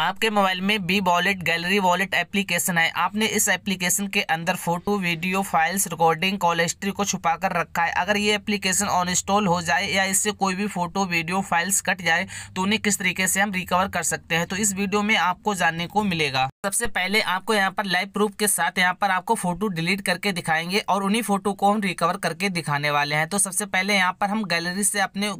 आपके मोबाइल में B wallet gallery wallet application है आपने इस एप्लीकेशन के अंदर photo video files recording call history को छुपा कर रखा है अगर ये एप्लीकेशन ऑन इंस्टॉल हो जाए या इससे कोई भी फोटो वीडियो फाइल्स कट जाए तो उन्हें किस तरीके से हम रिकवर कर सकते हैं तो इस वीडियो में आपको जानने को मिलेगा सबसे पहले आपको यहाँ पर लाइव प्रूफ के साथ यहाँ पर आपको फोटो डिलीट करके दिखाएंगे और उन्ही फोटो को हम रिकवर करके दिखाने वाले हैं तो सबसे पहले यहाँ पर हम गैलरी से अपने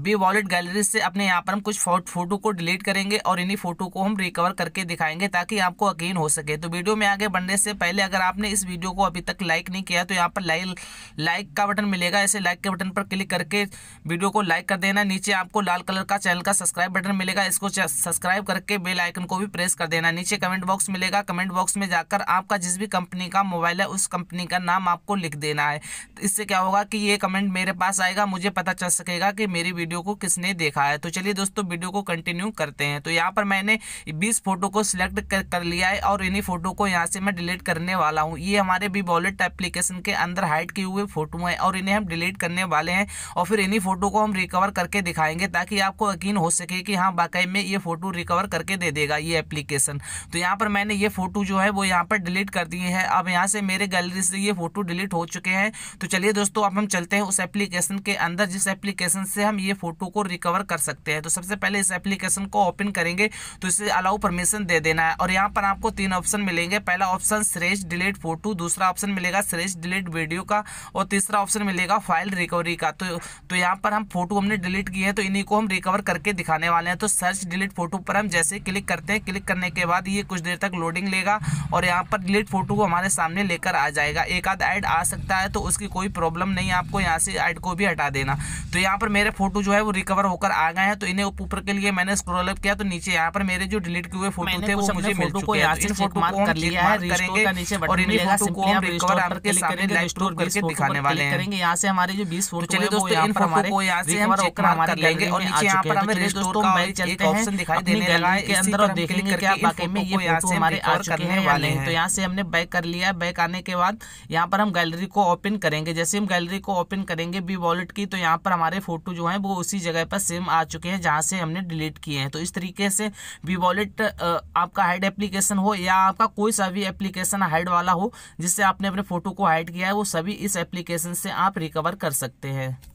बी वॉलेट गैलरी से अपने यहाँ पर हम कुछ फोटो को डिलीट करेंगे और इन्हीं फोटो को हम रिकवर करके दिखाएंगे ताकि आपको यकीन हो सके तो वीडियो में आगे बढ़ने से पहले अगर आपने इस वीडियो को अभी तक लाइक नहीं किया तो यहाँ पर लाइक लाइक का बटन मिलेगा ऐसे लाइक के बटन पर क्लिक करके वीडियो को लाइक कर देना नीचे आपको लाल कलर का चैनल का सब्सक्राइब बटन मिलेगा इसको सब्सक्राइब करके बेल आइकन को भी प्रेस कर देना नीचे कमेंट बॉक्स मिलेगा कमेंट बॉक्स में जाकर आपका जिस भी कंपनी का मोबाइल है उस कंपनी का नाम आपको लिख देना है तो इससे क्या होगा कि ये कमेंट मेरे पास आएगा मुझे पता चल सकेगा कि मेरी वीडियो को किसने देखा है तो चलिए दोस्तों वीडियो को कंटिन्यू करते हैं तो यहाँ पर मैं मैंने बीस फोटो को सिलेक्ट कर, कर लिया है और इन्हीं फोटो को यहाँ से मैं डिलीट करने वाला हूँ ये हमारे बी वॉलेट एप्लीकेशन के अंदर हाइड किए हुए फोटो हैं और इन्हें हम डिलीट करने वाले हैं और फिर इन्हीं फोटो को हम रिकवर करके दिखाएंगे ताकि आपको यकीन हो सके कि हाँ वाकई में ये फोटो रिकवर करके दे देगा ये एप्लीकेशन तो यहाँ पर मैंने ये फोटो जो है वो यहाँ पर डिलीट कर दिए हैं अब यहाँ से मेरे गैलरी से ये फोटो डिलीट हो चुके हैं तो चलिए दोस्तों अब हम चलते हैं उस एप्लीकेशन के अंदर जिस एप्लीकेशन से हम ये फोटो को रिकवर कर सकते हैं तो सबसे पहले इस एप्लीकेशन को ओपन करेंगे तो इसे अलाउ परमिशन दे देना है और यहाँ पर आपको तीन ऑप्शन मिलेंगे पहला ऑप्शन श्रेष्ठ डिलीट फोटो दूसरा ऑप्शन मिलेगा श्रेष्ठ डिलीट वीडियो का और तीसरा ऑप्शन मिलेगा फाइल रिकवरी का तो तो यहाँ पर हम फोटो हमने डिलीट की है तो इन्हीं को हम रिकवर करके दिखाने वाले हैं तो सर्च डिलीट फोटो पर हम जैसे क्लिक करते हैं क्लिक करने के बाद ये कुछ देर तक लोडिंग लेगा और यहाँ पर डिलीट फोटो को हमारे सामने लेकर आ जाएगा एक आध ऐड आ सकता है तो उसकी कोई प्रॉब्लम नहीं आपको यहाँ से ऐड को भी हटा देना तो यहाँ पर मेरे फोटो जो है वो रिकवर होकर आ गए हैं तो इन्हें ऊपर के लिए मैंने स्क्रोल अप किया तो नीचे यहाँ पर पर मेरे जो डिलीट किए हुए फोटो थे वो मुझे मिल चुके हैं इन फोटो को हम क्लिक करेंगे और इन फोटो को हम रिकवर के सामने लाइव स्टोर करके दिखाने वाले हैं करेंगे यहां से हमारे जो 20 फोटो तो चलिए दोस्तों इन फोटो को यहां से हम चेक कर लेंगे और नीचे यहां पर हमें रिस्टोर तो का बाइक चलते हैं ऑप्शन दिखाई देने लगा है के अंदर और देख लेंगे क्या बाकी में ये यहाँ से हमारे आ चुके हैं वाले हैं तो यहां से हमने बैक कर लिया बैक आने के बाद यहां पर हम गैलरी को ओपन करेंगे जैसे हम गैलरी को ओपन करेंगे बी वॉलेट की तो यहां पर हमारे फोटो जो है वो उसी जगह पर सेम आ चुके हैं जहां से हमने डिलीट किए हैं तो इस तरीके से वी वॉलेट आपका हाइड एप्लीकेशन हो या आपका कोई सा भी एप्लीकेशन हाइड वाला हो जिससे आपने अपने फोटो को हाइड किया है वो सभी इस एप्लीकेशन से आप रिकवर कर सकते हैं